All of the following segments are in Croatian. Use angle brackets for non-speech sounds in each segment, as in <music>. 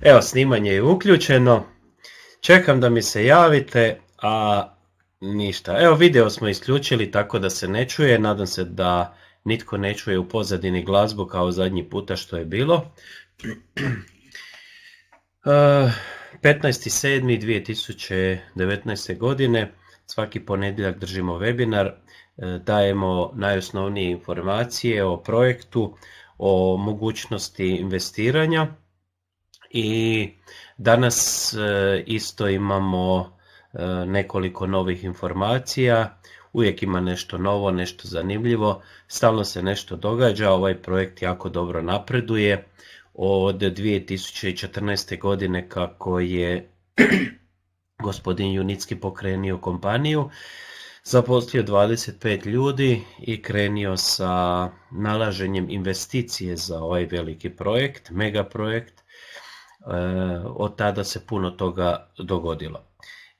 Evo, snimanje je uključeno. Čekam da mi se javite, a ništa. Evo, video smo isključili tako da se ne čuje. Nadam se da nitko ne čuje u pozadini glazbu kao zadnji puta što je bilo. 15.7.2019. <clears throat> E, godine svaki ponedjeljak držimo webinar, e, dajemo najosnovnije informacije o projektu, o mogućnosti investiranja i danas e, isto imamo e, nekoliko novih informacija, uvijek ima nešto novo, nešto zanimljivo, stalno se nešto događa, ovaj projekt jako dobro napreduje. Od 2014. godine kako je <clears throat> gospodin Junicki pokrenio kompaniju, zaposlio 25 ljudi i krenio sa nalaženjem investicije za ovaj veliki projekt, megaprojekt, E, od tada se puno toga dogodilo.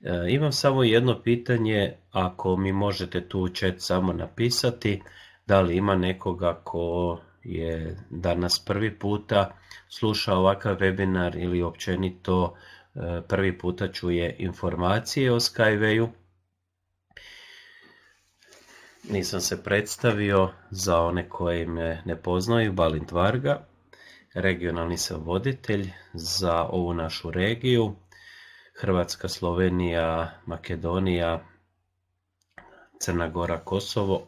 E, imam samo jedno pitanje, ako mi možete tu u chat samo napisati, da li ima nekoga ko je danas prvi puta slušao ovakav webinar ili općenito e, prvi puta čuje informacije o Skywayu. Nisam se predstavio za one koji me ne poznaju, Balint Varga regionalni sam voditelj za ovu našu regiju. Hrvatska, Slovenija, Makedonija, Crna Gora, Kosovo.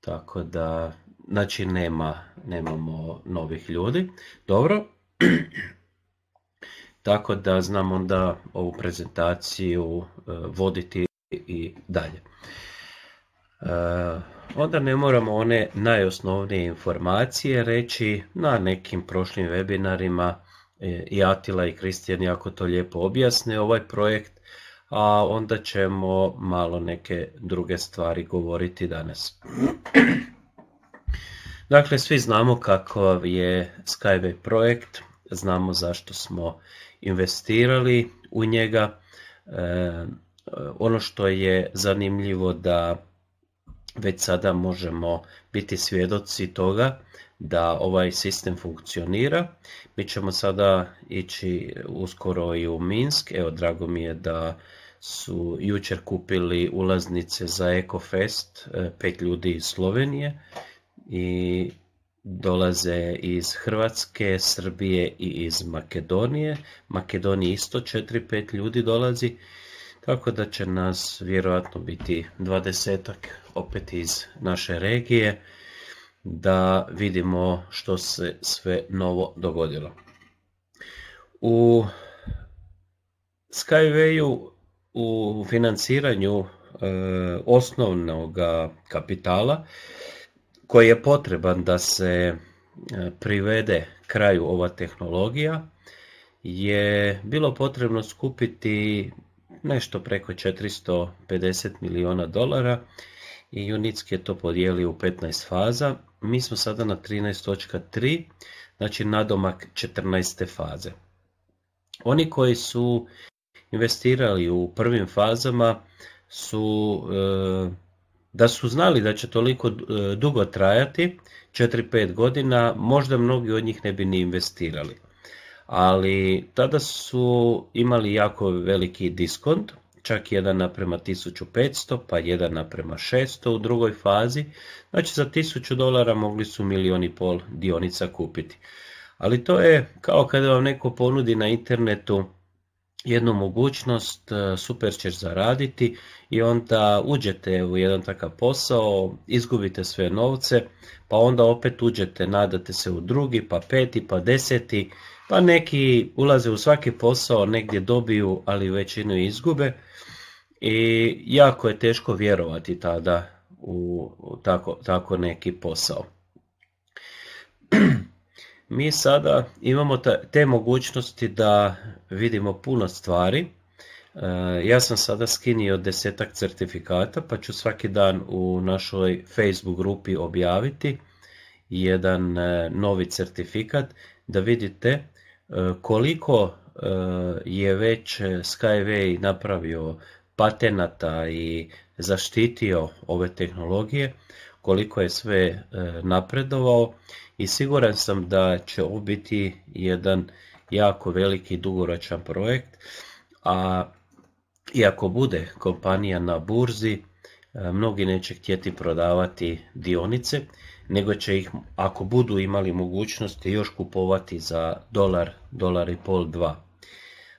Tako da, znači nema, nemamo novih ljudi. Dobro. <clears throat> Tako da znam onda ovu prezentaciju e, voditi i dalje. Eh, onda ne moramo one najosnovnije informacije reći na nekim prošlim webinarima eh, i Atila i Kristijan jako to lijepo objasne ovaj projekt, a onda ćemo malo neke druge stvari govoriti danas. Dakle, svi znamo kakav je Skyway projekt, znamo zašto smo investirali u njega. Eh, ono što je zanimljivo da već sada možemo biti svjedoci toga da ovaj sistem funkcionira. Mi ćemo sada ići uskoro i u Minsk. Evo, drago mi je da su jučer kupili ulaznice za EcoFest, e, pet ljudi iz Slovenije i dolaze iz Hrvatske, Srbije i iz Makedonije. Makedonije isto 4-5 ljudi dolazi, tako da će nas vjerojatno biti dvadesetak opet iz naše regije da vidimo što se sve novo dogodilo. U Skywayu u financiranju e, osnovnog kapitala koji je potreban da se e, privede kraju ova tehnologija je bilo potrebno skupiti nešto preko 450 milijuna dolara i Junitski je to podijelio u 15 faza. Mi smo sada na 13.3, znači nadomak 14. faze. Oni koji su investirali u prvim fazama su e, da su znali da će toliko e, dugo trajati, 4-5 godina, možda mnogi od njih ne bi ni investirali. Ali tada su imali jako veliki diskont, čak 1 naprema 1500 pa 1 naprema 600 u drugoj fazi. Znači za 1000 dolara mogli su milijun i pol dionica kupiti. Ali to je kao kada vam neko ponudi na internetu jednu mogućnost, e, super ćeš zaraditi i onda uđete u jedan takav posao, izgubite sve novce, pa onda opet uđete, nadate se u drugi, pa peti, pa deseti pa neki ulaze u svaki posao, negdje dobiju, ali većinu izgube i jako je teško vjerovati tada u tako, tako neki posao. <clears throat> Mi sada imamo te mogućnosti da vidimo puno stvari. E, ja sam sada skinio desetak certifikata pa ću svaki dan u našoj Facebook grupi objaviti jedan e, novi certifikat da vidite E, koliko e, je već Skyway napravio patenata i zaštitio ove tehnologije, koliko je sve e, napredovao i siguran sam da će ovo biti jedan jako veliki dugoročan projekt, a i ako bude kompanija na burzi, E, mnogi neće htjeti prodavati dionice, nego će ih, ako budu imali mogućnosti, još kupovati za dolar, dolar i pol, dva.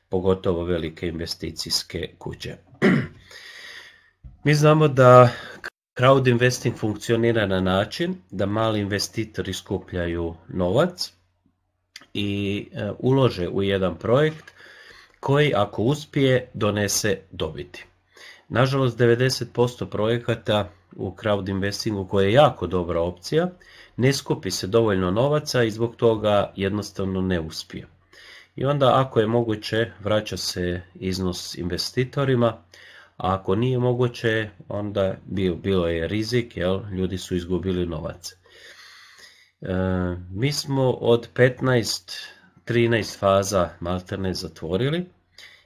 Pogotovo velike investicijske kuće. <clears throat> Mi znamo da crowd investing funkcionira na način da mali investitori skupljaju novac i e, ulože u jedan projekt koji ako uspije donese dobiti. Nažalost, 90% projekata u crowd investingu koja je jako dobra opcija, ne skupi se dovoljno novaca i zbog toga jednostavno ne uspije. I onda ako je moguće vraća se iznos investitorima, a ako nije moguće onda bilo je rizik, jel? ljudi su izgubili novac. E, mi smo od 15-13 faza malterne zatvorili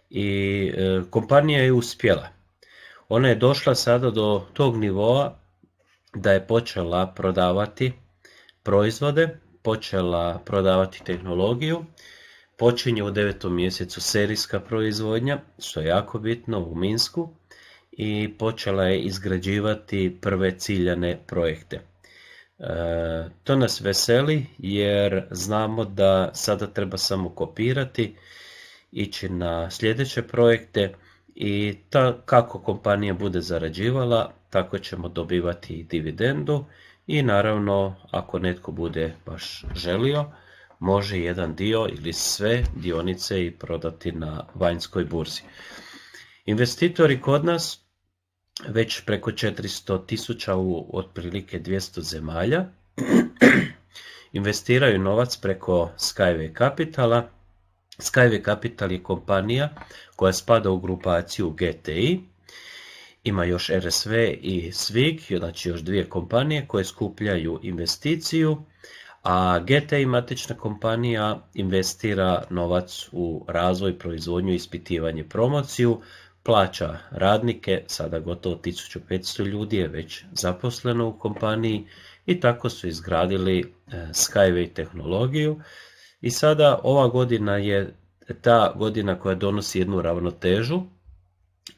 i e, kompanija je uspjela. Ona je došla sada do tog nivoa da je počela prodavati proizvode, počela prodavati tehnologiju, počinje u devetom mjesecu serijska proizvodnja, što je jako bitno u Minsku, i počela je izgrađivati prve ciljane projekte. E, to nas veseli jer znamo da sada treba samo kopirati, ići na sljedeće projekte, i ta, kako kompanija bude zarađivala, tako ćemo dobivati i dividendu i naravno ako netko bude baš želio, može jedan dio ili sve dionice i prodati na vanjskoj burzi. Investitori kod nas već preko 400 tisuća u otprilike 200 zemalja <clears throat> investiraju novac preko Skyway Capitala Skyway Capital je kompanija koja spada u grupaciju GTI, ima još RSV i SVIG, znači još dvije kompanije koje skupljaju investiciju, a GTI matična kompanija investira novac u razvoj, proizvodnju, ispitivanje, promociju, plaća radnike, sada gotovo 1500 ljudi je već zaposleno u kompaniji i tako su izgradili eh, Skyway tehnologiju i sada ova godina je ta godina koja donosi jednu ravnotežu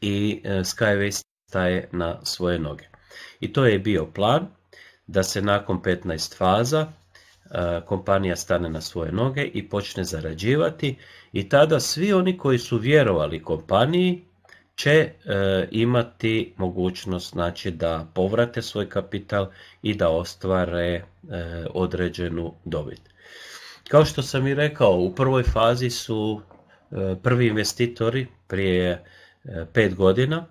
i e, Skyway staje na svoje noge. I to je bio plan da se nakon 15 faza e, kompanija stane na svoje noge i počne zarađivati i tada svi oni koji su vjerovali kompaniji će e, imati mogućnost znači da povrate svoj kapital i da ostvare određenu dobit. Kao što sam i rekao, u prvoj fazi su e, prvi investitori prije 5 e, godina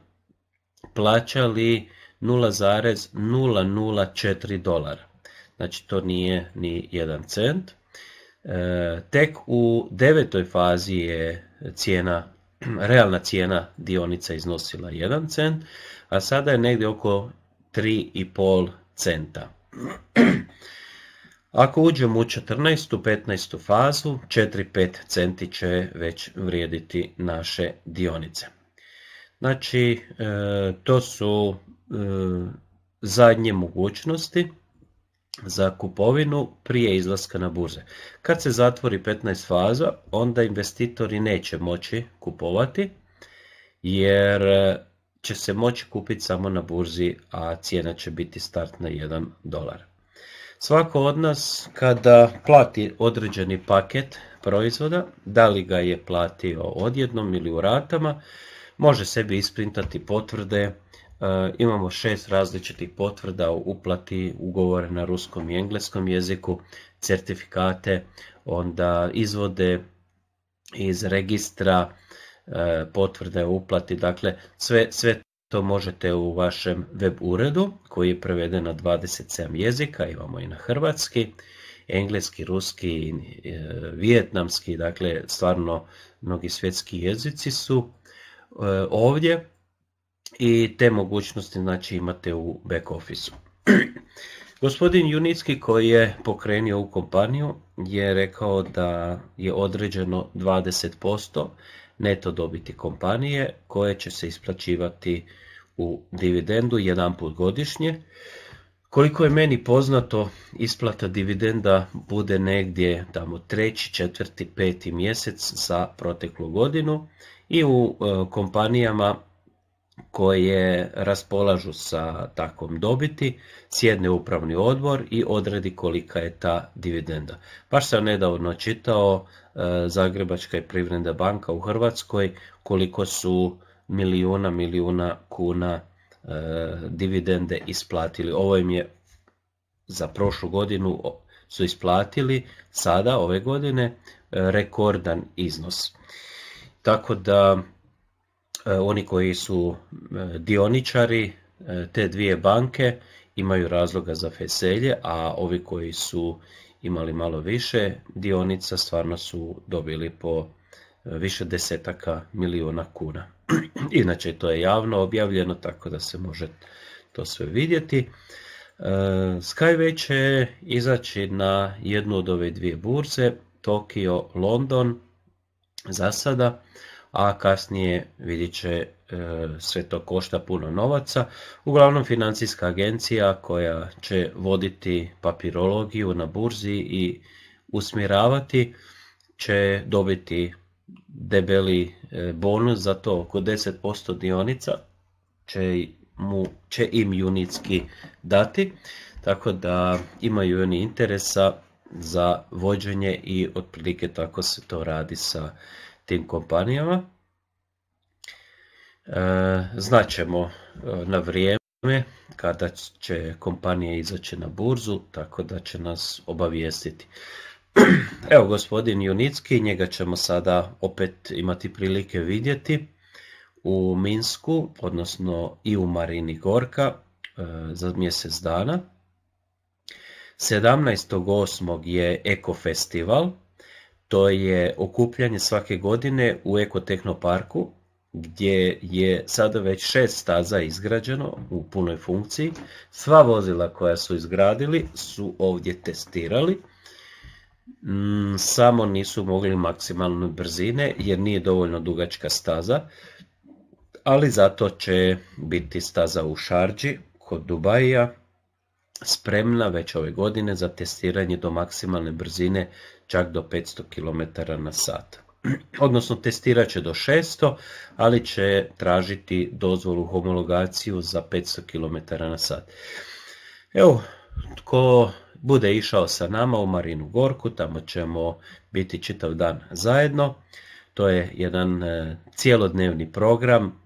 plaćali 0,004 dolara. Znači to nije ni 1 cent. E, tek u devetoj fazi je cijena, <clears throat> realna cijena dionica iznosila 1 cent, a sada je negdje oko 3,5 centa. <clears throat> Ako uđemo u 14. 15. fazu, 4-5 centi će već vrijediti naše dionice. Znači, e, to su e, zadnje mogućnosti za kupovinu prije izlaska na burze. Kad se zatvori 15 faza, onda investitori neće moći kupovati, jer e, će se moći kupiti samo na burzi, a cijena će biti start na 1 dolar. Svako od nas kada plati određeni paket proizvoda, da li ga je platio odjednom ili u ratama, može sebi isprintati potvrde, e, imamo šest različitih potvrda o uplati ugovore na ruskom i engleskom jeziku, certifikate, onda izvode iz registra, e, potvrde o uplati, dakle sve, sve to možete u vašem web uredu koji je preveden na 27 jezika, imamo i na hrvatski, engleski, ruski, e, vijetnamski, dakle stvarno mnogi svjetski jezici su e, ovdje i te mogućnosti znači imate u back officeu. <clears throat> Gospodin Junicki koji je pokrenio u kompaniju je rekao da je određeno 20% neto dobiti kompanije koje će se isplaćivati u dividendu jedan put godišnje. Koliko je meni poznato, isplata dividenda bude negdje tamo treći, četvrti, peti mjesec za proteklu godinu i u e, kompanijama koje raspolažu sa takvom dobiti, sjedne upravni odbor i odredi kolika je ta dividenda. Baš sam nedavno čitao E, Zagrebačka i privredna banka u Hrvatskoj, koliko su milijuna, milijuna kuna e, dividende isplatili. Ovo im je za prošlu godinu su isplatili sada ove godine e, rekordan iznos. Tako da oni koji su dioničari te dvije banke imaju razloga za veselje, a ovi koji su imali malo više dionica, stvarno su dobili po e, više desetaka milijuna kuna. <clears throat> Inače to je javno objavljeno tako da se može to sve vidjeti. E, Skyway će izaći na jednu od ove dvije burze, Tokio, London za sada a kasnije vidjet će e, sve to košta puno novaca. Uglavnom financijska agencija koja će voditi papirologiju na burzi i usmjeravati će dobiti debeli e, bonus za to oko 10% dionica će, mu, će im junitski dati tako da imaju oni interesa za vođenje i otprilike tako se to radi sa tim kompanijama. E, Znaćemo e, na vrijeme kada će kompanija izaći na burzu, tako da će nas obavijestiti. <clears throat> Evo gospodin Junicki, njega ćemo sada opet imati prilike vidjeti u Minsku, odnosno i u Marini Gorka e, za mjesec dana. 17.8. je Eko festival to je okupljanje svake godine u Ekotehnoparku gdje je sada već šest staza izgrađeno u punoj funkciji. Sva vozila koja su izgradili su ovdje testirali. Mm, samo nisu mogli maksimalne brzine jer nije dovoljno dugačka staza. Ali zato će biti staza u Šarđi kod Dubaija spremna već ove godine za testiranje do maksimalne brzine čak do 500 km na sat. <clears throat> Odnosno testirat će do 600, ali će tražiti dozvolu homologaciju za 500 km na sat. Evo, tko bude išao sa nama u Marinu Gorku, tamo ćemo biti čitav dan zajedno. To je jedan e, cijelodnevni program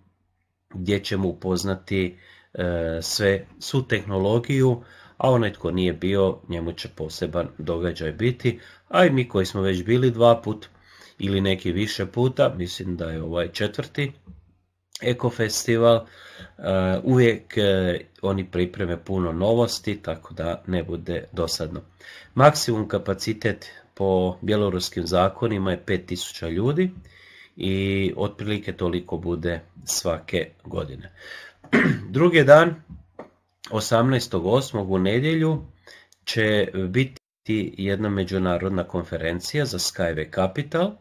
gdje ćemo upoznati e, sve, svu tehnologiju, a onaj tko nije bio, njemu će poseban događaj biti, a i mi koji smo već bili dva put ili neki više puta, mislim da je ovaj četvrti Eko festival, e, uvijek e, oni pripreme puno novosti, tako da ne bude dosadno. Maksimum kapacitet po bjeloruskim zakonima je 5000 ljudi i otprilike toliko bude svake godine. <clears throat> Drugi dan, 18.8. u nedjelju će biti biti jedna međunarodna konferencija za Skyway Capital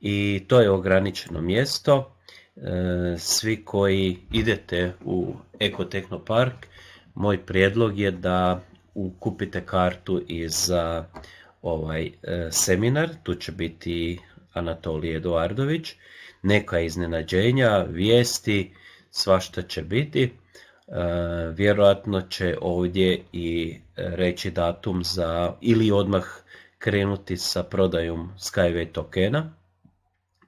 i to je ograničeno mjesto. E, svi koji idete u park, moj prijedlog je da kupite kartu i za ovaj e, seminar, tu će biti Anatolij Eduardović, neka iznenađenja, vijesti, svašta će biti, Eh, vjerojatno će ovdje i eh, reći datum za ili odmah krenuti sa prodajom Skyway tokena,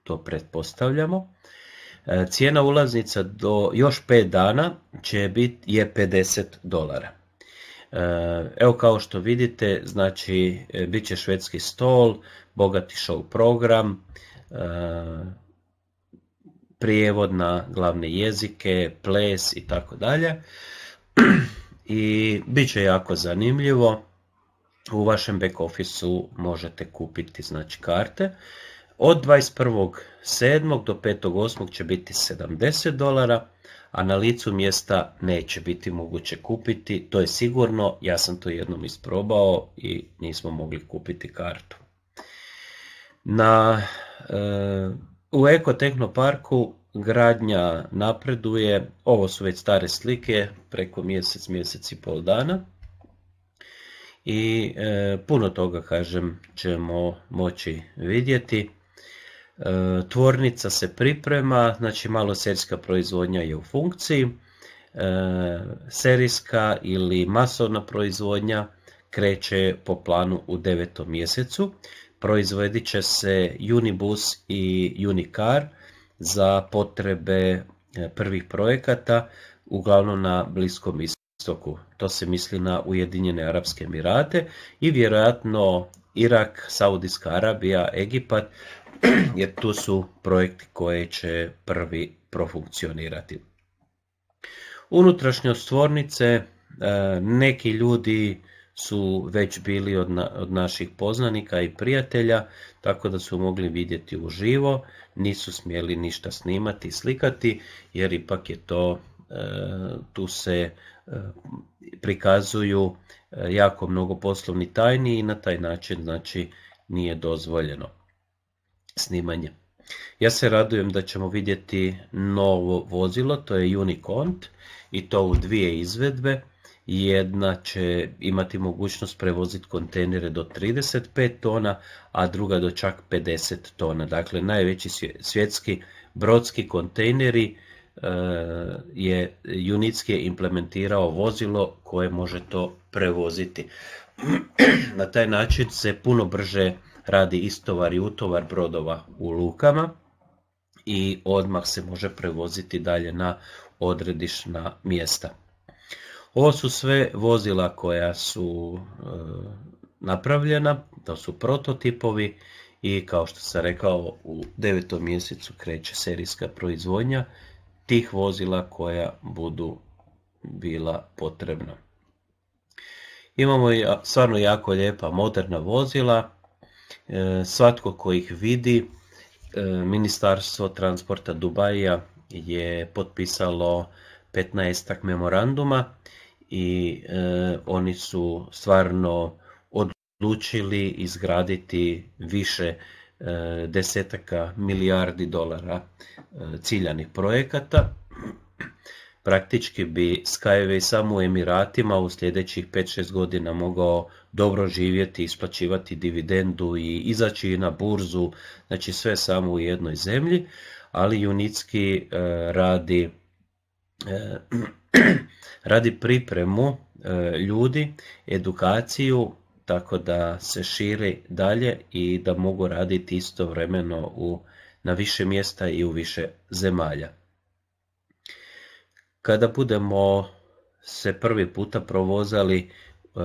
to pretpostavljamo. Eh, cijena ulaznica do još 5 dana će biti je 50 dolara. Evo kao što vidite, znači bit će švedski stol, bogati show program, prijevod na glavne jezike, ples i tako dalje. I bit će jako zanimljivo. U vašem back officeu možete kupiti znači karte. Od 21.7. do 5.8. će biti 70 dolara, a na licu mjesta neće biti moguće kupiti. To je sigurno, ja sam to jednom isprobao i nismo mogli kupiti kartu. Na e, u Tehnoparku gradnja napreduje, ovo su već stare slike, preko mjesec, mjesec i pol dana. I e, puno toga, kažem, ćemo moći vidjeti. E, tvornica se priprema, znači malo serijska proizvodnja je u funkciji. E, serijska ili masovna proizvodnja kreće po planu u devetom mjesecu, proizvodit će se Unibus i Unicar za potrebe e, prvih projekata, uglavnom na Bliskom istoku. To se misli na Ujedinjene Arabske Emirate i vjerojatno Irak, Saudijska Arabija, Egipat, <clears throat> jer tu su projekti koje će prvi profunkcionirati. Unutrašnjost tvornice e, neki ljudi su već bili od, od naših poznanika i prijatelja, tako da su mogli vidjeti uživo, nisu smjeli ništa snimati i slikati, jer ipak je to, e, tu se e, prikazuju e, jako mnogo poslovni tajni i na taj način znači nije dozvoljeno snimanje. Ja se radujem da ćemo vidjeti novo vozilo, to je Unicont i to u dvije izvedbe jedna će imati mogućnost prevoziti kontejnere do 35 tona, a druga do čak 50 tona. Dakle, najveći svjetski brodski kontejneri e, je Junitski je implementirao vozilo koje može to prevoziti. <clears throat> Na taj način se puno brže radi istovar i utovar brodova u lukama i odmah se može prevoziti dalje na odredišna mjesta. Ovo su sve vozila koja su e, napravljena, to su prototipovi i kao što sam rekao u devetom mjesecu kreće serijska proizvodnja tih vozila koja budu bila potrebna. Imamo stvarno jako lijepa moderna vozila, e, svatko ko ih vidi, e, Ministarstvo transporta Dubaja je potpisalo 15 memoranduma i e, oni su stvarno odlučili izgraditi više e, desetaka milijardi dolara e, ciljanih projekata. Praktički bi Skyway samo u Emiratima u sljedećih 5-6 godina mogao dobro živjeti, isplaćivati dividendu i izaći na burzu, znači sve samo u jednoj zemlji, ali Junitski radi Eh, <clears throat> radi pripremu eh, ljudi, edukaciju, tako da se širi dalje i da mogu raditi istovremeno u, na više mjesta i u više zemalja. Kada budemo se prvi puta provozali eh,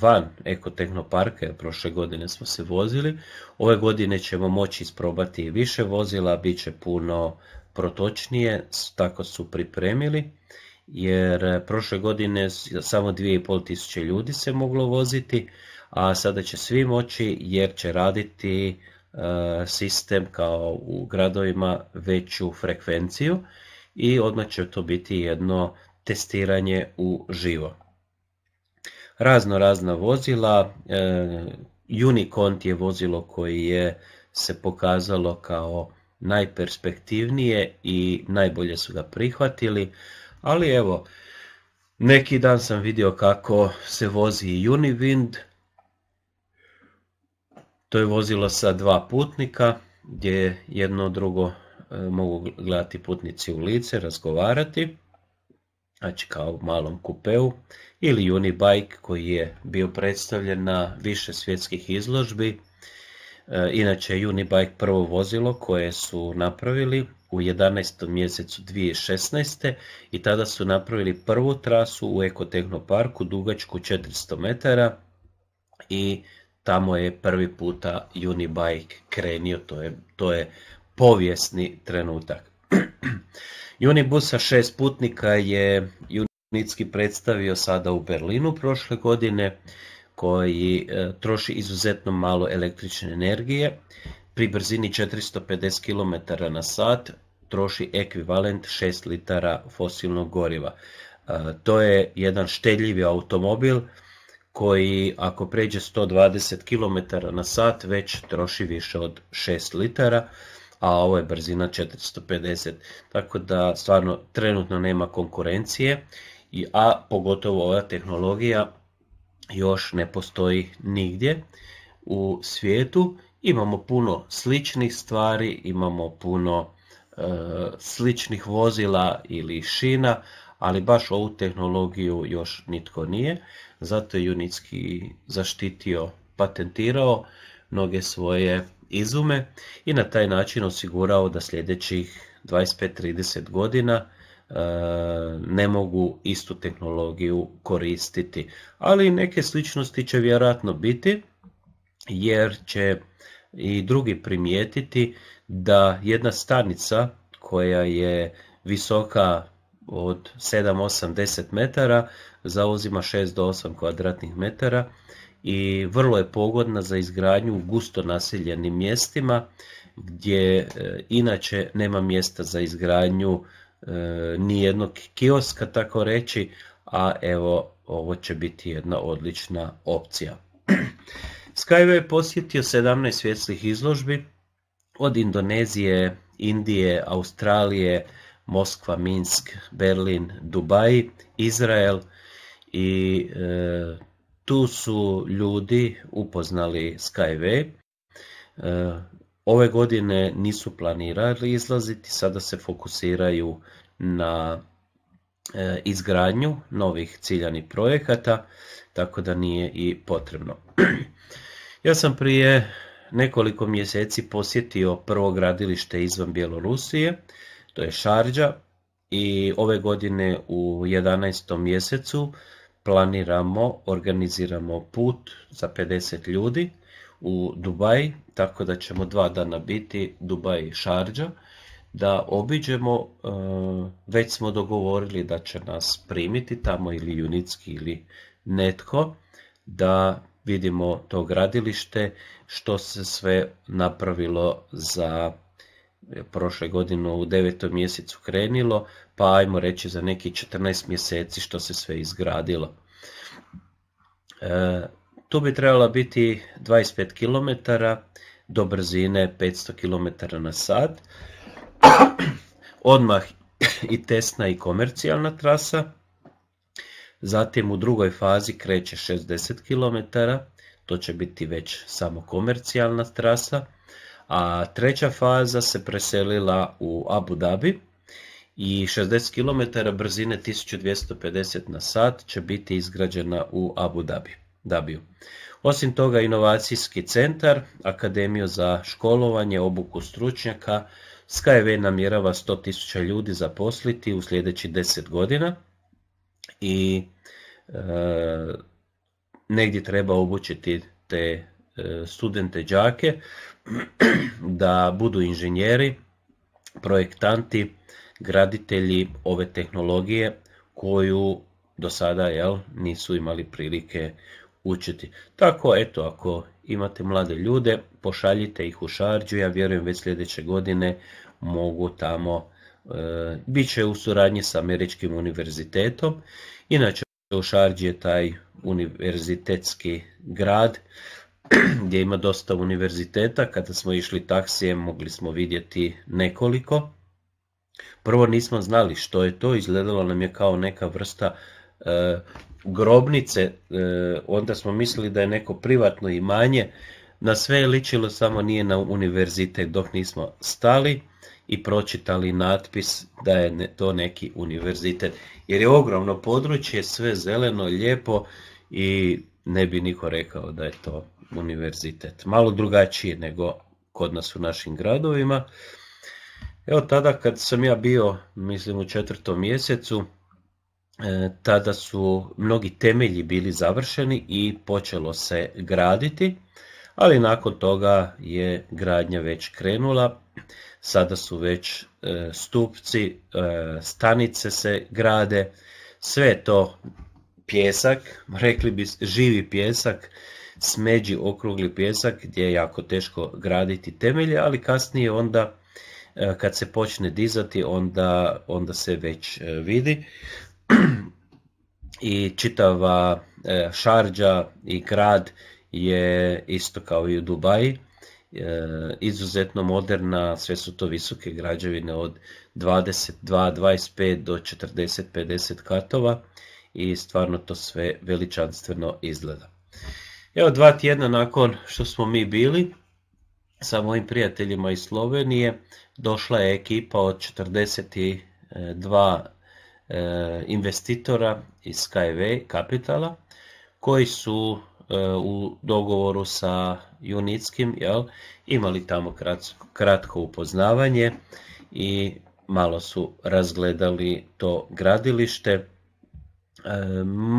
van ekotehnoparka, jer prošle godine smo se vozili. Ove godine ćemo moći isprobati više vozila, bit će puno protočnije, tako su pripremili, jer eh, prošle godine samo 2500 ljudi se moglo voziti, a sada će svi moći jer će raditi eh, sistem kao u gradovima veću frekvenciju i odmah će to biti jedno testiranje u živo. Razno razna vozila, eh, Unicont je vozilo koje je se pokazalo kao najperspektivnije i najbolje su ga prihvatili, ali evo, neki dan sam vidio kako se vozi Univind, to je vozilo sa dva putnika, gdje jedno drugo e, mogu gledati putnici u lice, razgovarati, znači kao u malom kupeu, ili Unibike koji je bio predstavljen na više svjetskih izložbi, E, inače, Unibike prvo vozilo koje su napravili u 11. mjesecu 2016. i tada su napravili prvu trasu u Ekotehnoparku dugačku 400 metara i tamo je prvi puta Unibike krenio, to je, to je povijesni trenutak. <clears throat> Unibusa šest putnika je Unitski predstavio sada u Berlinu prošle godine koji e, troši izuzetno malo električne energije. Pri brzini 450 km na sat troši ekvivalent 6 litara fosilnog goriva. E, to je jedan štedljivi automobil koji ako pređe 120 km na sat već troši više od 6 litara, a ovo je brzina 450. Tako da stvarno trenutno nema konkurencije, a pogotovo ova tehnologija još ne postoji nigdje u svijetu. Imamo puno sličnih stvari, imamo puno e, sličnih vozila ili šina, ali baš ovu tehnologiju još nitko nije. Zato je Junicki zaštitio, patentirao mnoge svoje izume i na taj način osigurao da sljedećih 25-30 godina ne mogu istu tehnologiju koristiti. Ali neke sličnosti će vjerojatno biti jer će i drugi primijetiti da jedna stanica koja je visoka od 7, 8, 10 metara zauzima 6 do 8 kvadratnih metara i vrlo je pogodna za izgradnju u gusto naseljenim mjestima gdje e, inače nema mjesta za izgradnju E, nijednog kioska tako reći, a evo ovo će biti jedna odlična opcija. <clears throat> Skyway je posjetio 17 svjetskih izložbi od Indonezije, Indije, Australije, Moskva, Minsk, Berlin, Dubaj, Izrael i e, tu su ljudi upoznali Skyway. E, Ove godine nisu planirali izlaziti, sada se fokusiraju na e, izgradnju novih ciljanih projekata, tako da nije i potrebno. <clears throat> Ja sam prije nekoliko mjeseci posjetio prvo gradilište izvan Bjelorusije, to je Šarđa i ove godine u 11. mjesecu planiramo, organiziramo put za 50 ljudi u Dubaj, tako da ćemo dva dana biti Dubaj i Šarđa, da obiđemo, e, već smo dogovorili da će nas primiti tamo ili Junitski ili netko, da vidimo to gradilište, što se sve napravilo za e, prošle godine u devetom mjesecu krenilo, pa ajmo reći za neki 14 mjeseci što se sve izgradilo. E, tu bi trebala biti 25 km do brzine 500 km na sat. Odmah i testna i komercijalna trasa. Zatim u drugoj fazi kreće 60 km, to će biti već samo komercijalna trasa. A treća faza se preselila u Abu Dhabi i 60 km brzine 1250 na sat će biti izgrađena u Abu Dhabi. Dabiju. Osim toga, Inovacijski centar, Akademiju za školovanje, obuku stručnjaka, SkyV namjerava 100.000 ljudi zaposliti u sljedećih 10 godina i e, negdje treba obučiti te e, studente, đake <clears throat> da budu inženjeri, projektanti, graditelji ove tehnologije koju do sada nisu imali prilike učiti. Tako, eto, ako imate mlade ljude, pošaljite ih u Šarđu, ja vjerujem već sljedeće godine mogu tamo, e, bit će u suradnji sa Američkim univerzitetom. Inače, u Šarđi je taj univerzitetski grad <clears throat> gdje ima dosta univerziteta. Kada smo išli taksijem mogli smo vidjeti nekoliko. Prvo nismo znali što je to, izgledalo nam je kao neka vrsta e, grobnice, e, onda smo mislili da je neko privatno imanje, na sve je ličilo, samo nije na univerzitet dok nismo stali i pročitali natpis da je to neki univerzitet. Jer je ogromno područje, sve zeleno, lijepo i ne bi niko rekao da je to univerzitet. Malo drugačije nego kod nas u našim gradovima. Evo tada kad sam ja bio, mislim u četvrtom mjesecu, E, tada su mnogi temelji bili završeni i počelo se graditi, ali nakon toga je gradnja već krenula, sada su već e, stupci, e, stanice se grade, sve to pjesak, <laughs> rekli bi živi pjesak, smeđi okrugli pjesak gdje je jako teško graditi temelje, ali kasnije onda kad se počne dizati onda, onda se već vidi <clears throat> i čitava e, Šarđa i grad je isto kao i u Dubaji e, izuzetno moderna, sve su to visoke građevine od 22, 25 do 40, 50 katova i stvarno to sve veličanstveno izgleda. Evo dva tjedna nakon što smo mi bili sa mojim prijateljima iz Slovenije došla je ekipa od 42 E, investitora iz Skyway Capitala koji su e, u dogovoru sa Junickim jel, imali tamo kratko upoznavanje i malo su razgledali to gradilište. E,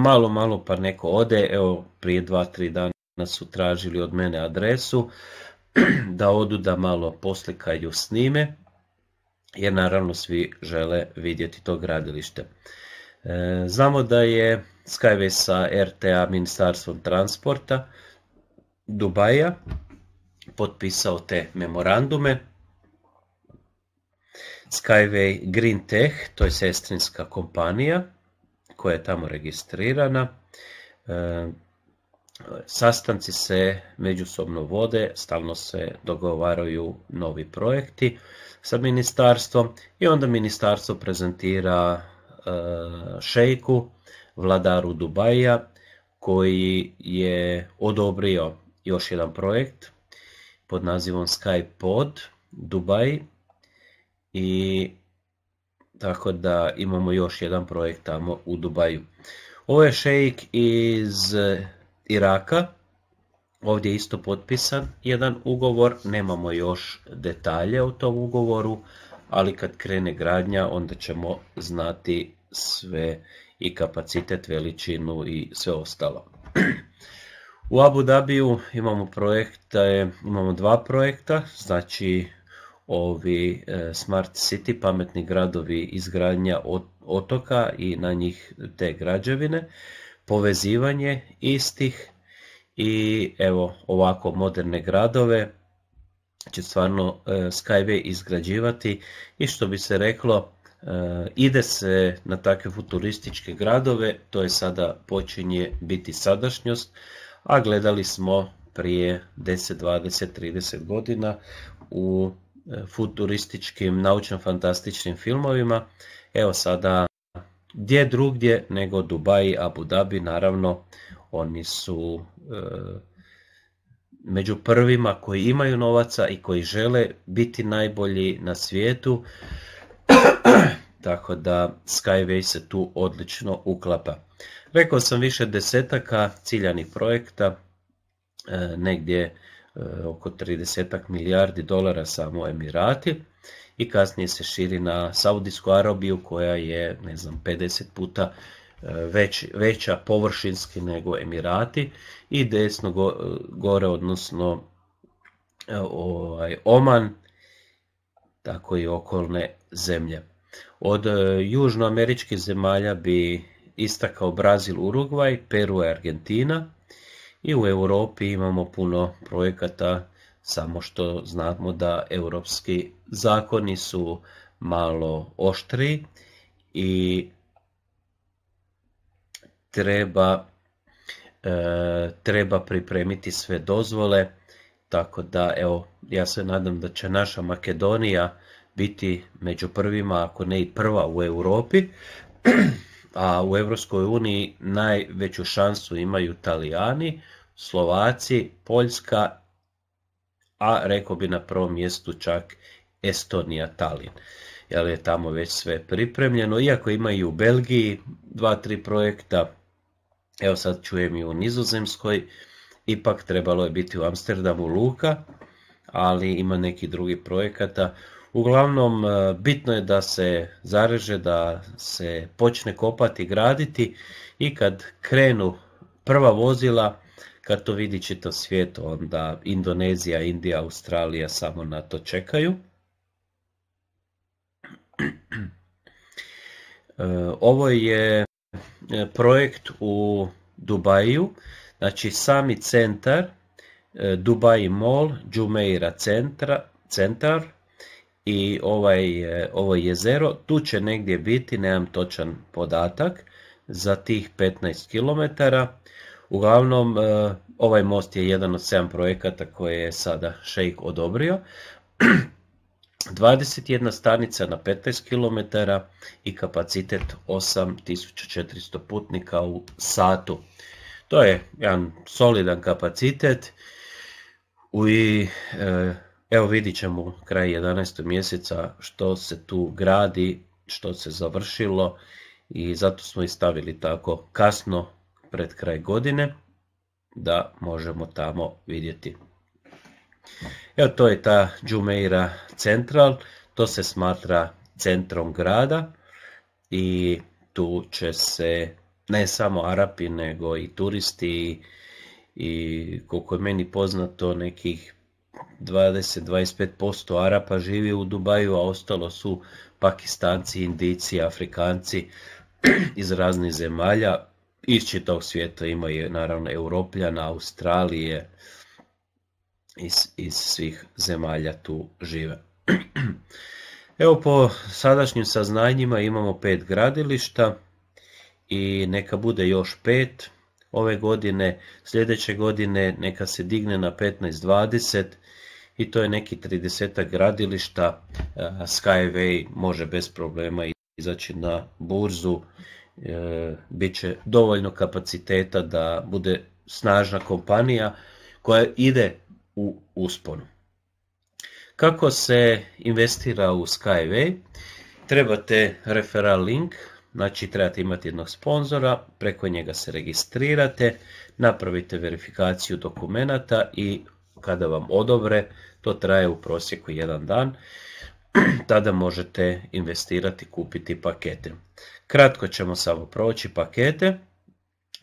malo, malo pa neko ode, evo prije dva, tri dana su tražili od mene adresu <clears throat> da odu da malo poslikaju snime jer naravno svi žele vidjeti to gradilište. E, znamo da je Skyway sa RTA Ministarstvom transporta Dubaja potpisao te memorandume. Skyway Green Tech, to je sestrinska kompanija koja je tamo registrirana, e, Sastanci se međusobno vode, stalno se dogovaraju novi projekti sa ministarstvom i onda ministarstvo prezentira e, šejku, vladaru Dubaja, koji je odobrio još jedan projekt pod nazivom Skypod Pod Dubaj i tako da imamo još jedan projekt tamo u Dubaju. Ovo je šejk iz Iraka. Ovdje je isto potpisan jedan ugovor, nemamo još detalje o tom ugovoru, ali kad krene gradnja onda ćemo znati sve i kapacitet, veličinu i sve ostalo. U Abu Dhabiju imamo, projekta imamo dva projekta, znači ovi e, Smart City, pametni gradovi izgradnja otoka i na njih te građevine povezivanje istih i evo ovako moderne gradove će stvarno e, Skyway izgrađivati i što bi se reklo e, ide se na takve futurističke gradove, to je sada počinje biti sadašnjost, a gledali smo prije 10, 20, 30 godina u e, futurističkim naučno-fantastičnim filmovima. Evo sada gdje drugdje nego Dubai, Abu Dhabi, naravno oni su e, među prvima koji imaju novaca i koji žele biti najbolji na svijetu. <clears throat> Tako da Skyway se tu odlično uklapa. Rekao sam više desetaka ciljanih projekta, e, negdje e, oko 30 milijardi dolara samo Emirati i kasnije se širi na Saudijsku Arabiju koja je ne znam 50 puta e, veća površinski nego Emirati i desno gore odnosno e, ovaj, Oman tako i okolne zemlje. Od e, južnoameričkih zemalja bi istakao Brazil, Urugvaj, Peru i Argentina i u Europi imamo puno projekata samo što znamo da europski zakoni su malo oštri i treba, e, treba pripremiti sve dozvole, tako da evo, ja se nadam da će naša Makedonija biti među prvima, ako ne i prva u Europi, a u EU uniji najveću šansu imaju Italijani, Slovaci, Poljska, a rekao bi na prvom mjestu čak Estonija, Tallinn. Jer je tamo već sve pripremljeno, iako ima i u Belgiji dva, tri projekta, evo sad čujem i u Nizozemskoj, ipak trebalo je biti u Amsterdamu Luka, ali ima neki drugi projekata. Uglavnom, e, bitno je da se zareže, da se počne kopati, graditi i kad krenu prva vozila, kad to vidi čito svijet, onda Indonezija, Indija, Australija samo na to čekaju. E, ovo je e, projekt u Dubaju, znači sami centar, e, Dubai Mall, Jumeira centra, centar i ovaj, ovo jezero. Tu će negdje biti, nemam točan podatak, za tih 15 km. Uglavnom, ovaj most je jedan od 7 projekata koje je sada Šejk odobrio. <clears throat> 21 stanica na 15 km i kapacitet 8400 putnika u satu. To je jedan solidan kapacitet i e, evo vidit ćemo kraj 11. mjeseca što se tu gradi, što se završilo i zato smo i stavili tako kasno pred kraj godine da možemo tamo vidjeti. Evo to je ta Jumeira central, to se smatra centrom grada i tu će se ne samo Arapi nego i turisti i koliko je meni poznato nekih 20-25% Arapa živi u Dubaju, a ostalo su Pakistanci, Indici, Afrikanci iz raznih zemalja, iz čitog svijeta ima je naravno Europljana, Australije, iz, svih zemalja tu žive. <clears throat> Evo po sadašnjim saznanjima imamo pet gradilišta i neka bude još pet ove godine, sljedeće godine neka se digne na 15-20 i to je neki 30 gradilišta. E, Skyway može bez problema izaći na burzu, e, bit će dovoljno kapaciteta da bude snažna kompanija koja ide u usponu. Kako se investira u Skyway? Trebate referral link, znači trebate imati jednog sponzora, preko njega se registrirate, napravite verifikaciju dokumenata i kada vam odobre, to traje u prosjeku jedan dan, <clears throat> tada možete investirati, kupiti pakete. Kratko ćemo samo proći pakete.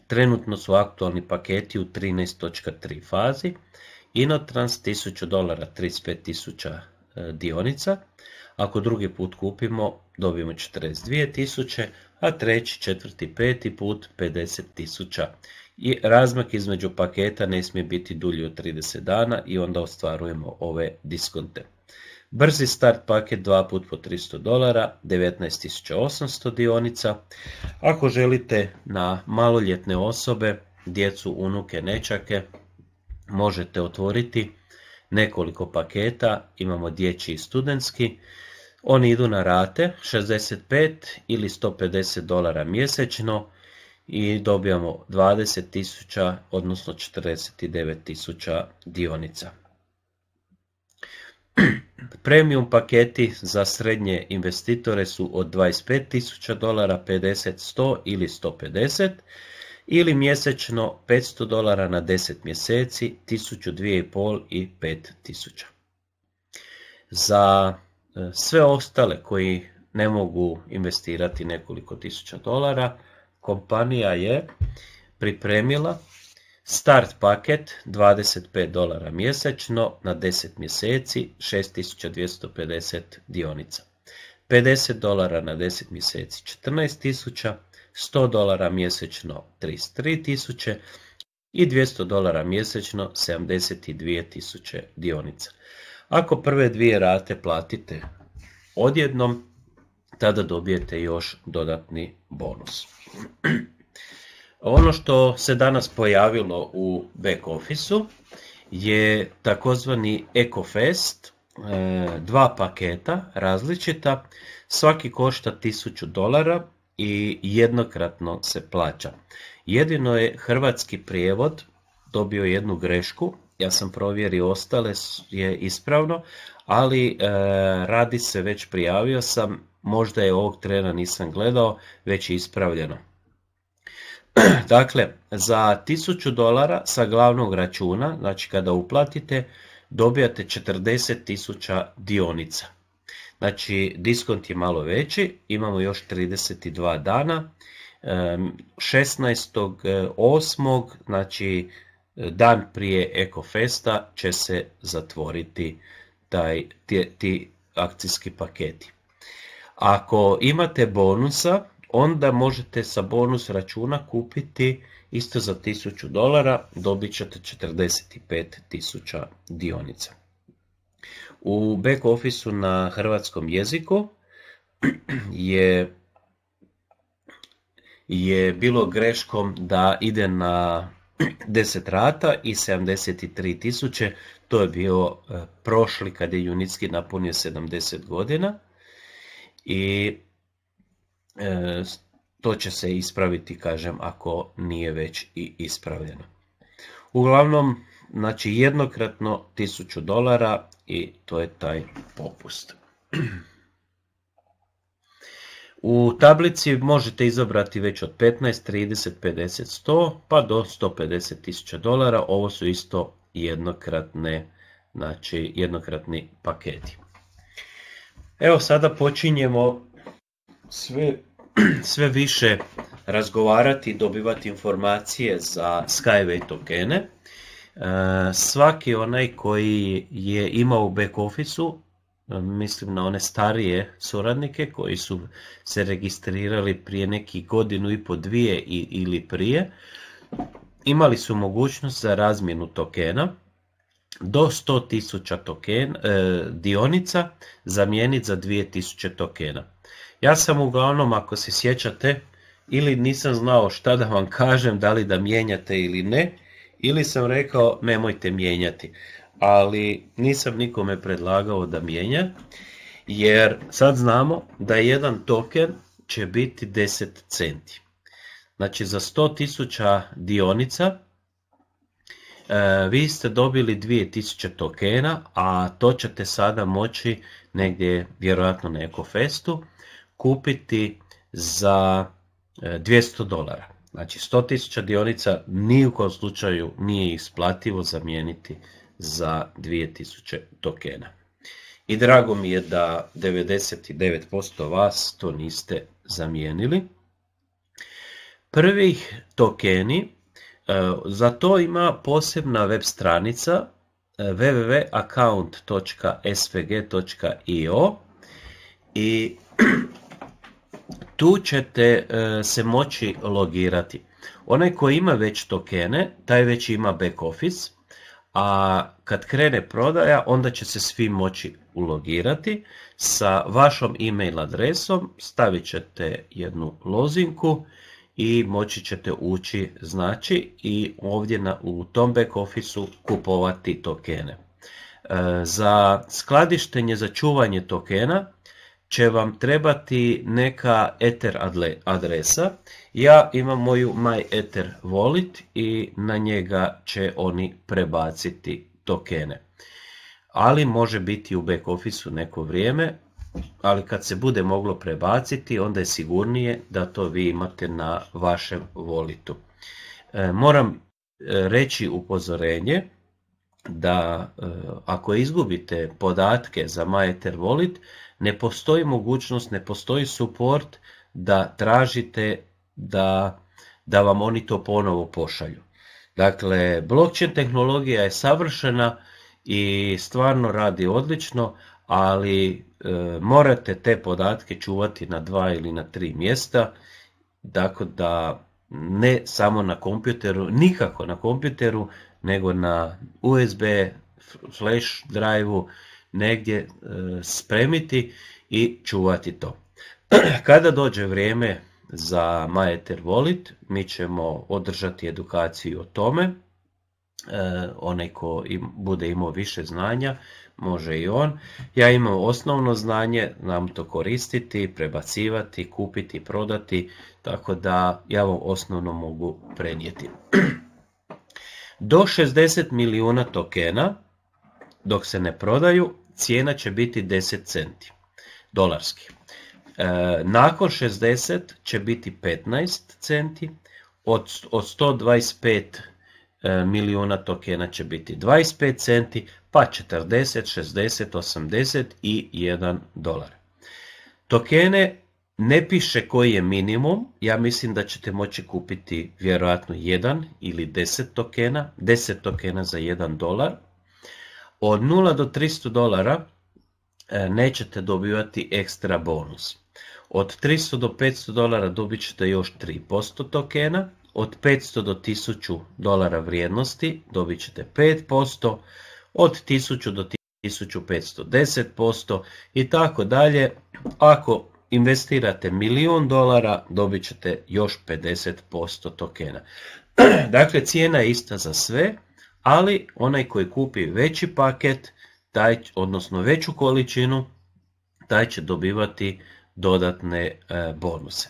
Trenutno su aktualni paketi u 13.3 fazi. Inotrans 1000 dolara, 35.000 e, dionica. Ako drugi put kupimo, dobijemo 42.000, a treći, četvrti, peti put 50.000. I razmak između paketa ne smije biti dulji od 30 dana i onda ostvarujemo ove diskonte. Brzi start paket 2 put po 300 dolara, 19.800 dionica. Ako želite na maloljetne osobe, djecu, unuke, nečake, možete otvoriti nekoliko paketa, imamo dječji i studentski. Oni idu na rate 65 ili 150 dolara mjesečno i dobijamo 20.000 odnosno 49.000 dionica. <clears throat> Premium paketi za srednje investitore su od 25.000 dolara, 50, 100 ili 150 ili mjesečno 500 dolara na 10 mjeseci, 1000, i 5000. Za e, sve ostale koji ne mogu investirati nekoliko tisuća dolara, kompanija je pripremila start paket 25 dolara mjesečno na 10 mjeseci 6250 dionica. 50 dolara na 10 mjeseci 14000, 100 dolara mjesečno 33 tisuće i 200 dolara mjesečno 72 tisuće dionica. Ako prve dvije rate platite odjednom, tada dobijete još dodatni bonus. Ono što se danas pojavilo u back officeu je takozvani EcoFest, e, dva paketa različita, svaki košta 1000 dolara i jednokratno se plaća. Jedino je hrvatski prijevod dobio jednu grešku, ja sam provjerio ostale je ispravno, ali e, radi se već prijavio sam, možda je ovog trena nisam gledao, već je ispravljeno. <clears throat> dakle, za 1000 dolara sa glavnog računa, znači kada uplatite, dobijate 40.000 dionica. Znači, diskont je malo veći, imamo još 32 dana. 16.8. znači dan prije Ekofesta će se zatvoriti taj, ti, ti akcijski paketi. Ako imate bonusa, onda možete sa bonus računa kupiti isto za 1000 dolara, dobit ćete 45.000 dionica. U back office-u na hrvatskom jeziku <clears throat> je, je bilo greškom da ide na 10 <clears throat> rata i 73 tisuće, to je bio e, prošli kad je Junitski napunio 70 godina i e, to će se ispraviti, kažem, ako nije već i ispravljeno. Uglavnom, Znači jednokratno 1000 dolara i to je taj popust. U tablici možete izabrati već od 15, 30, 50, 100 pa do 150 tisuća dolara. Ovo su isto jednokratne, znači jednokratni paketi. Evo sada počinjemo sve, <clears throat> sve više razgovarati i dobivati informacije za Skyway tokene. Eh, svaki onaj koji je imao u back officeu, eh, mislim na one starije suradnike koji su se registrirali prije nekih godinu i po dvije ili prije, imali su mogućnost za razmjenu tokena do 100.000 token, eh, dionica zamijeniti za 2000 tokena. Ja sam uglavnom, ako se sjećate, ili nisam znao šta da vam kažem, da li da mijenjate ili ne, ili sam rekao nemojte mijenjati, ali nisam nikome predlagao da mijenja, jer sad znamo da jedan token će biti 10 centi. Znači za 100.000 dionica e, vi ste dobili 2000 tokena, a to ćete sada moći negdje, vjerojatno na Ecofestu, kupiti za 200 e, dolara. Znači 100.000 dionica ni u slučaju nije isplativo zamijeniti za 2000 tokena. I drago mi je da 99% vas to niste zamijenili. Prvih tokeni, e, za to ima posebna web stranica e, www.account.svg.io i tu ćete e, se moći logirati. Onaj koji ima već tokene, taj već ima back office, a kad krene prodaja, onda će se svi moći ulogirati sa vašom email adresom, stavit ćete jednu lozinku i moći ćete ući znači i ovdje na, u tom back officeu kupovati tokene. E, za skladištenje, za čuvanje tokena će vam trebati neka Ether adresa. Ja imam moju MyEther wallet i na njega će oni prebaciti tokene. Ali može biti u back office neko vrijeme, ali kad se bude moglo prebaciti, onda je sigurnije da to vi imate na vašem volitu. E, moram e, reći upozorenje da e, ako izgubite podatke za MyEther wallet, ne postoji mogućnost, ne postoji suport da tražite da, da vam oni to ponovo pošalju. Dakle, blockchain tehnologija je savršena i stvarno radi odlično, ali e, morate te podatke čuvati na dva ili na tri mjesta, tako da ne samo na kompjuteru, nikako na kompjuteru, nego na USB, flash drive negdje e, spremiti i čuvati to. <clears throat> Kada dođe vrijeme za Majeter Volit, mi ćemo održati edukaciju o tome. E, onaj ko bude imao više znanja, može i on. Ja imam osnovno znanje, nam to koristiti, prebacivati, kupiti, prodati, tako da ja vam osnovno mogu prenijeti. <clears throat> Do 60 milijuna tokena, dok se ne prodaju, cijena će biti 10 centi dolarski. E, nakon 60 će biti 15 centi, od, 125 e, milijuna tokena će biti 25 centi, pa 40, 60, 80 i 1 dolar. Tokene ne piše koji je minimum, ja mislim da ćete moći kupiti vjerojatno 1 ili 10 tokena, 10 tokena za 1 dolar, od 0 do 300 dolara e, nećete dobivati ekstra bonus. Od 300 do 500 dolara dobit ćete još 3% tokena, od 500 do 1000 dolara vrijednosti dobit ćete 5%, od 1000 do 1500 10% i tako dalje. Ako investirate milijun dolara dobit ćete još 50% tokena. <clears throat> dakle cijena je ista za sve, ali onaj koji kupi veći paket, taj, odnosno veću količinu, taj će dobivati dodatne e, bonuse.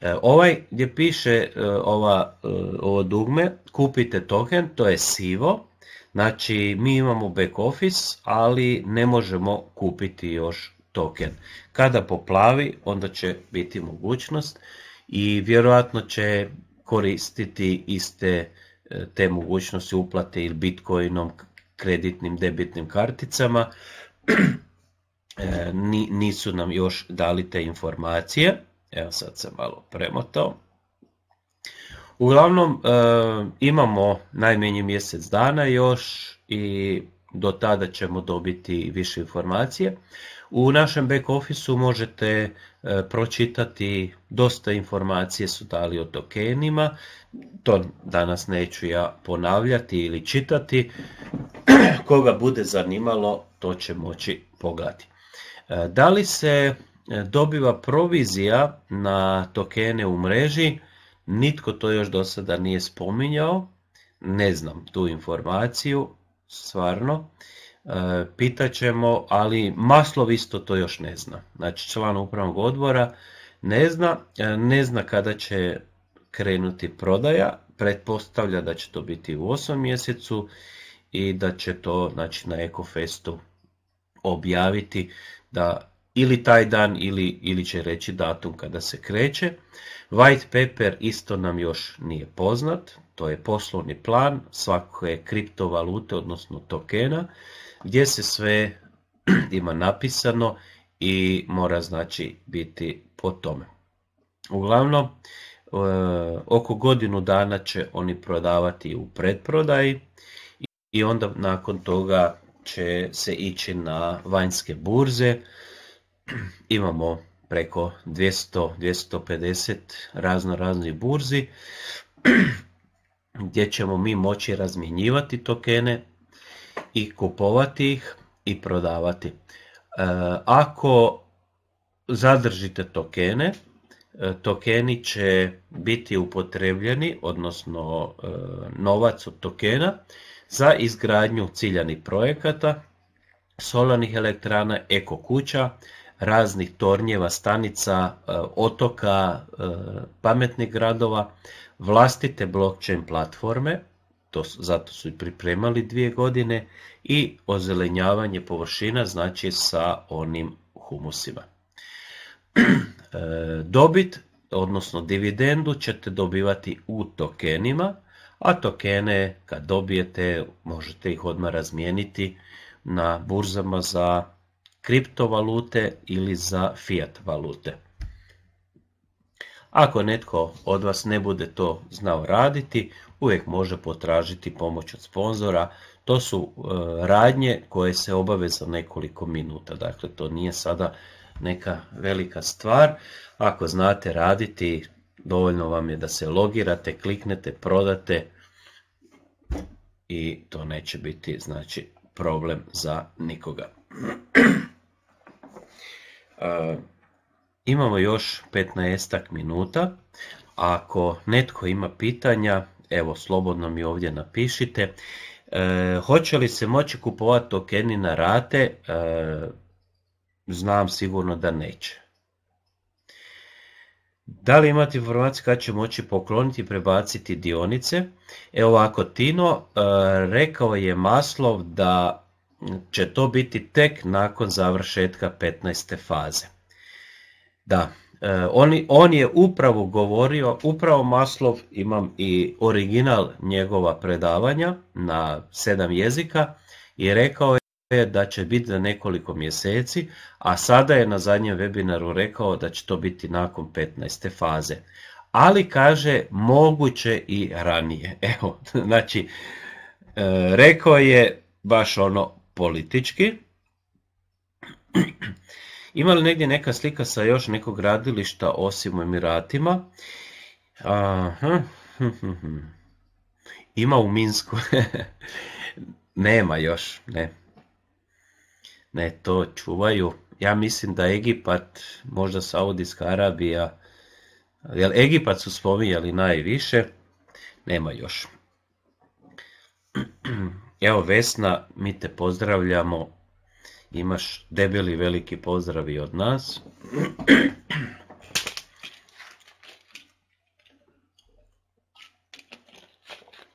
E, ovaj gdje piše e, ova, ovo dugme, kupite token, to je sivo, znači mi imamo back office, ali ne možemo kupiti još token. Kada poplavi, onda će biti mogućnost i vjerojatno će koristiti iste te mogućnosti uplate ili bitcoinom, kreditnim, debitnim karticama. <clears throat> E, nisu nam još dali te informacije. Evo sad sam malo premotao. Uglavnom e, imamo najmenji mjesec dana još i do tada ćemo dobiti više informacije. U našem back officeu možete e, pročitati dosta informacije su dali o tokenima, to danas neću ja ponavljati ili čitati, <clears throat> koga bude zanimalo to će moći pogledati. E, da li se e, dobiva provizija na tokene u mreži? Nitko to još do sada nije spominjao, ne znam tu informaciju, stvarno. E, pitat ali Maslov isto to još ne zna. Znači član upravnog odbora ne zna, e, ne zna kada će krenuti prodaja, pretpostavlja da će to biti u 8 mjesecu i da će to znači, na Ekofestu objaviti da ili taj dan ili, ili će reći datum kada se kreće. White paper isto nam još nije poznat, to je poslovni plan svake kriptovalute, odnosno tokena gdje se sve <clears throat> ima napisano i mora znači biti po tome. Uglavnom, e, oko godinu dana će oni prodavati u pretprodaji i onda nakon toga će se ići na vanjske burze. <clears throat> Imamo preko 200-250 razno raznih burzi <clears throat> gdje ćemo mi moći razmjenjivati tokene i kupovati ih i prodavati. E, ako zadržite tokene, e, tokeni će biti upotrebljeni, odnosno e, novac od tokena, za izgradnju ciljanih projekata, solarnih elektrana, eko kuća, raznih tornjeva, stanica, otoka, pametnih gradova, vlastite blockchain platforme, to, zato su i pripremali dvije godine i ozelenjavanje površina znači sa onim humusima. <clears throat> E, dobit, odnosno dividendu ćete dobivati u tokenima, a tokene kad dobijete možete ih odmah razmijeniti na burzama za kriptovalute ili za fiat valute. Ako netko od vas ne bude to znao raditi, uvijek može potražiti pomoć od sponzora. To su e, radnje koje se obave za nekoliko minuta, dakle to nije sada neka velika stvar. Ako znate raditi, dovoljno vam je da se logirate, kliknete, prodate i to neće biti znači problem za nikoga. <clears throat> E, imamo još 15 minuta. Ako netko ima pitanja, evo slobodno mi ovdje napišite. E, hoće li se moći kupovati tokeni na rate? E, znam sigurno da neće. Da li imate informacije kada će moći pokloniti i prebaciti dionice? Evo ovako, Tino e, rekao je Maslov da će to biti tek nakon završetka 15. faze. Da, E, on, on je upravo govorio, upravo Maslov, imam i original njegova predavanja na sedam jezika i rekao je da će biti za nekoliko mjeseci, a sada je na zadnjem webinaru rekao da će to biti nakon 15. faze. Ali kaže moguće i ranije. <laughs> Evo, znači, e, rekao je baš ono politički <clears throat> Ima li negdje neka slika sa još nekog gradilišta osim u Emiratima? <laughs> Ima u Minsku. <laughs> Nema još, ne. Ne, to čuvaju. Ja mislim da Egipat, možda Saudijska Arabija, jer Egipat su spominjali najviše, nema još. <clears throat> Evo Vesna, mi te pozdravljamo Imaš debeli veliki pozdrav i od nas.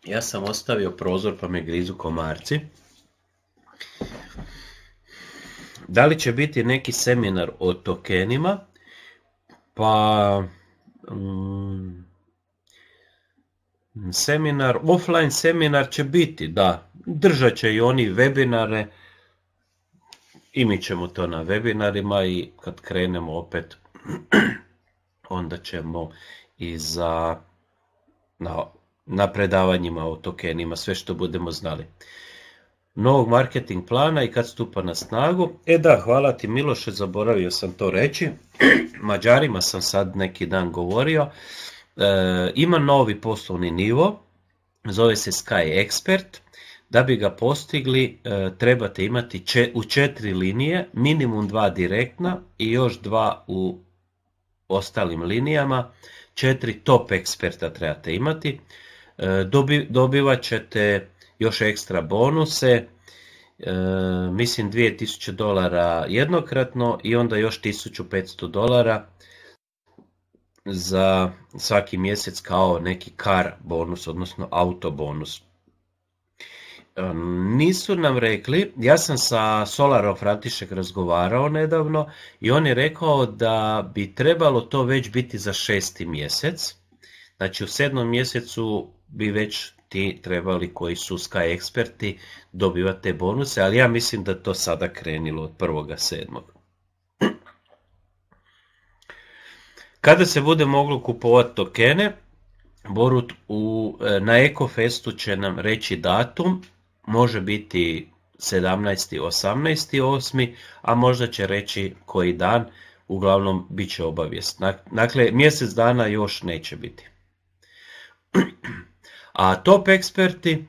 Ja sam ostavio prozor pa me grizu komarci. Da li će biti neki seminar o tokenima? Pa... Mm, seminar, offline seminar će biti, da. Držat će i oni webinare i mi ćemo to na webinarima i kad krenemo opet <clears throat> onda ćemo i za na, na predavanjima o tokenima, sve što budemo znali. Novog marketing plana i kad stupa na snagu. E da, hvala ti Miloše, zaboravio sam to reći. <clears throat> Mađarima sam sad neki dan govorio. E, ima novi poslovni nivo, zove se Sky Expert. Da bi ga postigli e, trebate imati u četiri linije, minimum dva direktna i još dva u ostalim linijama. Četiri top eksperta trebate imati. E, dobivat ćete još ekstra bonuse, e, mislim 2000 dolara jednokratno i onda još 1500 dolara za svaki mjesec kao neki car bonus, odnosno auto bonus. Nisu nam rekli, ja sam sa Solaro Fratišek razgovarao nedavno i on je rekao da bi trebalo to već biti za šesti mjesec. Znači u sedmom mjesecu bi već ti trebali koji su Sky eksperti dobivati te bonuse, ali ja mislim da to sada krenilo od prvoga sedmog. Kada se bude moglo kupovati tokene, Borut u, e, na Ekofestu će nam reći datum, može biti 17. 18. a možda će reći koji dan, uglavnom bit će obavijest. Dakle, mjesec dana još neće biti. <clears throat> A top eksperti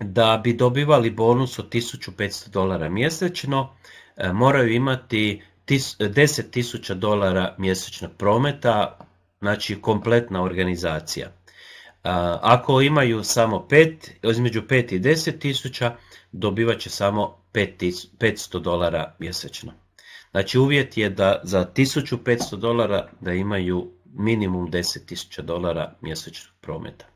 da bi dobivali bonus od 1500 dolara mjesečno e, moraju imati 10.000 dolara mjesečnog prometa, znači kompletna organizacija. Ako imaju samo 5, između 5 i 10 tisuća, dobivat će samo 500 dolara mjesečno. Znači uvjet je da za 1500 dolara da imaju minimum 10.000 dolara mjesečnog prometa.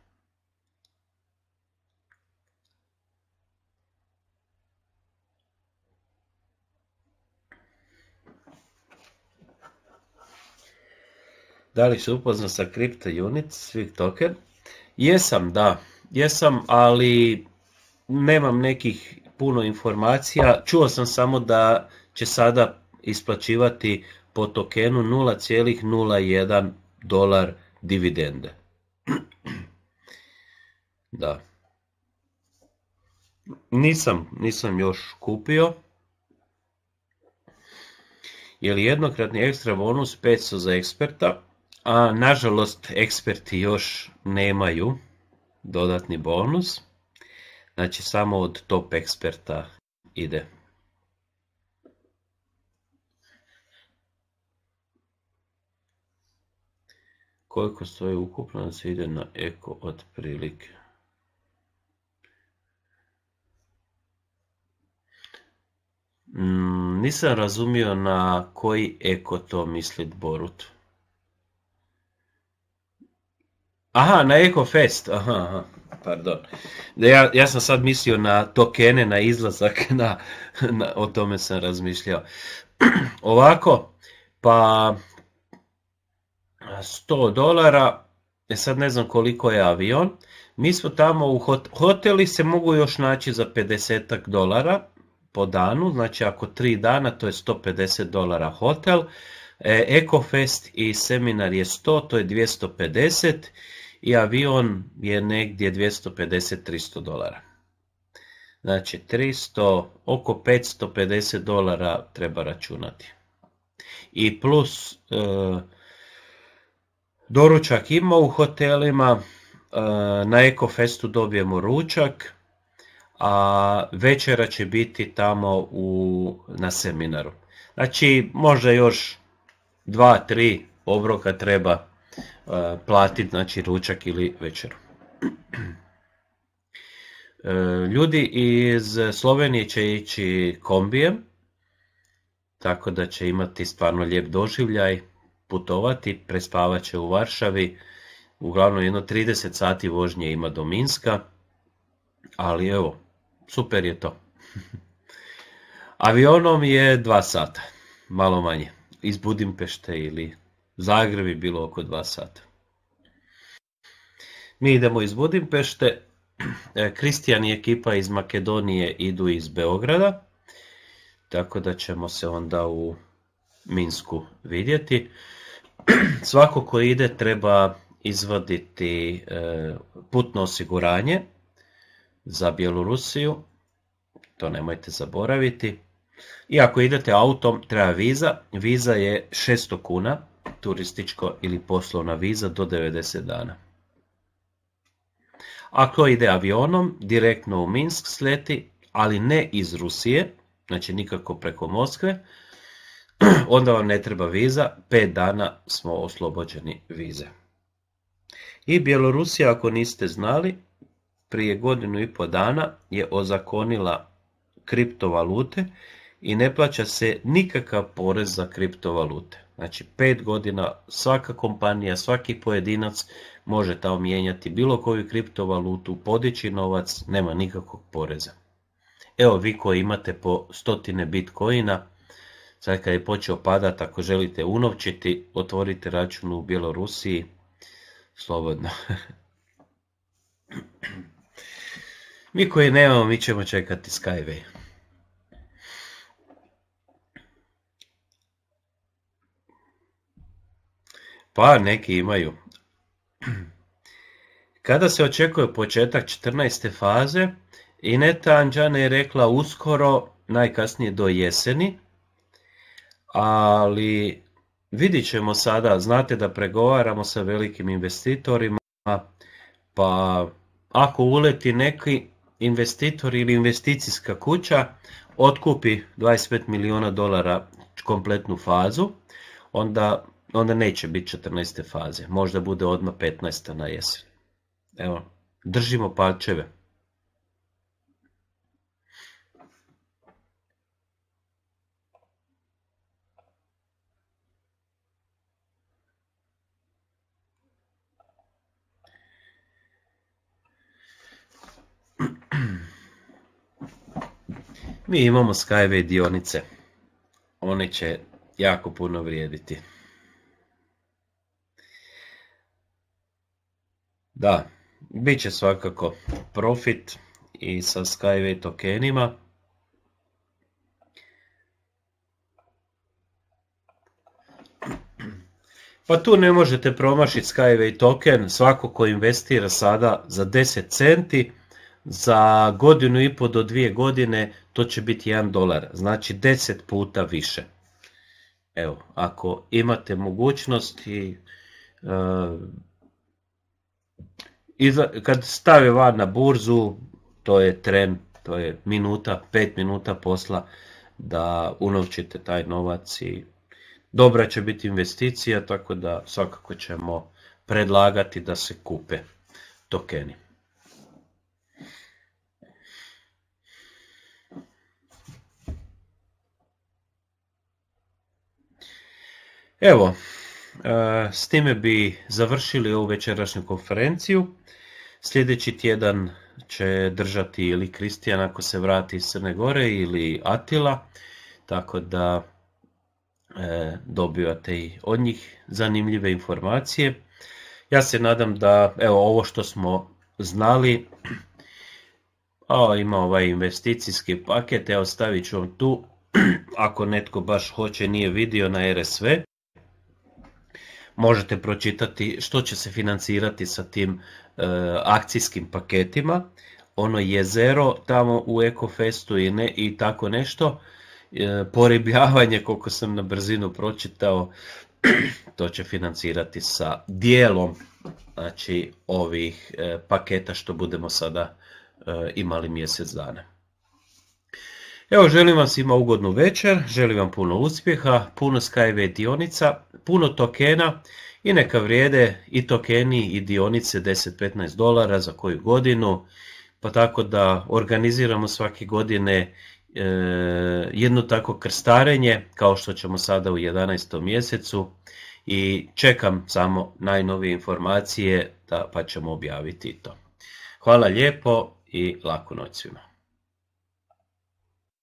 Da li se upozna sa CryptoUnit, Unit, Token? Jesam, da. Jesam, ali nemam nekih puno informacija. Čuo sam samo da će sada isplaćivati po tokenu 0,01 dolar dividende. <clears throat> Da. Nisam, nisam još kupio. Jer jednokratni ekstra bonus 500 za eksperta a nažalost eksperti još nemaju dodatni bonus. Znači samo od top eksperta ide. Koliko stoji ukupno da se ide na eko otprilike? prilike. Mm, nisam razumio na koji eko to misli Borut. Aha, na EcoFest, aha, aha. Pardon. ja, ja sam sad mislio na tokene, na izlazak, <laughs> na, na o tome sam razmišljao. <clears throat> Ovako, pa 100 dolara, e sad ne znam koliko je avion. Mi smo tamo u hot, hoteli se mogu još naći za 50 dolara po danu, znači ako 3 dana to je 150 dolara hotel. E, Ecofest i seminar je 100, to je 250 i avion je negdje 250-300 dolara. Znači 300, oko 550 dolara treba računati. I plus e, doručak ima u hotelima, e, na Ekofestu dobijemo ručak, a večera će biti tamo u, na seminaru. Znači možda još 2-3 obroka treba Eh, platiti znači, ručak ili večeru. <clears throat> Eh, ljudi iz Slovenije će ići kombijem, tako da će imati stvarno lijep doživljaj, putovati, prespavat će u Varšavi, uglavnom jedno 30 sati vožnje ima do Minska, ali evo, super je to. <laughs> Avionom je 2 sata, malo manje, iz Budimpešte ili Zagreb je bilo oko dva sata. Mi idemo iz Budimpešte, <clears throat> e, Kristijan i ekipa iz Makedonije idu iz Beograda, tako da ćemo se onda u Minsku vidjeti. <clears throat> Svako ko ide treba izvaditi e, putno osiguranje za Bjelorusiju, to nemojte zaboraviti. I ako idete autom treba viza, viza je 600 kuna, turističko ili poslovna viza do 90 dana. Ako ide avionom, direktno u Minsk sleti, ali ne iz Rusije, znači nikako preko Moskve, <clears throat> onda vam ne treba viza, 5 dana smo oslobođeni vize. I Bjelorusija, ako niste znali, prije godinu i po dana je ozakonila kriptovalute i ne plaća se nikakav porez za kriptovalute. Znači, 5 godina svaka kompanija, svaki pojedinac može tamo mijenjati bilo koju kriptovalutu, podići novac, nema nikakvog poreza. Evo vi koji imate po stotine bitcoina, sad kad je počeo padat, ako želite unovčiti, otvorite račun u Bjelorusiji, slobodno. <laughs> mi koji nemamo, mi ćemo čekati Skyway. Pa neki imaju. <clears throat> Kada se očekuje početak 14. faze, Ineta Anđana je rekla uskoro, najkasnije do jeseni, ali vidit ćemo sada, znate da pregovaramo sa velikim investitorima, pa ako uleti neki investitor ili investicijska kuća, otkupi 25 milijuna dolara kompletnu fazu, onda onda neće biti 14. faze, možda bude odmah 15. na jesen. Evo, držimo palčeve. Mi imamo Skyway dionice. One će jako puno vrijediti. Da, bit će svakako profit i sa Skyway tokenima. Pa tu ne možete promašiti Skyway token, svako ko investira sada za 10 centi, za godinu i po do dvije godine to će biti 1 dolar, znači 10 puta više. Evo, ako imate mogućnosti, e, kad stave van na burzu, to je tren, to je minuta, pet minuta posla da unovčite taj novac i dobra će biti investicija, tako da svakako ćemo predlagati da se kupe tokeni. Evo, E, s time bi završili ovu večerašnju konferenciju. Sljedeći tjedan će držati ili Kristijan ako se vrati iz Crne Gore ili Atila, tako da e, dobivate i od njih zanimljive informacije. Ja se nadam da evo ovo što smo znali, a ima ovaj investicijski paket, evo stavit ću vam tu, <clears throat> ako netko baš hoće nije vidio na RSV, možete pročitati što će se financirati sa tim e, akcijskim paketima. Ono jezero tamo u Ekofestu i, ne, i tako nešto. E, poribljavanje, koliko sam na brzinu pročitao, <clears throat> to će financirati sa dijelom znači, ovih e, paketa što budemo sada e, imali mjesec dana. Evo, želim vam svima ugodnu večer, želim vam puno uspjeha, puno Skyway dionica, puno tokena i neka vrijede i tokeni i dionice 10-15 dolara za koju godinu, pa tako da organiziramo svake godine e, jedno tako krstarenje kao što ćemo sada u 11. mjesecu i čekam samo najnovije informacije da, pa ćemo objaviti to. Hvala lijepo i laku noć svima.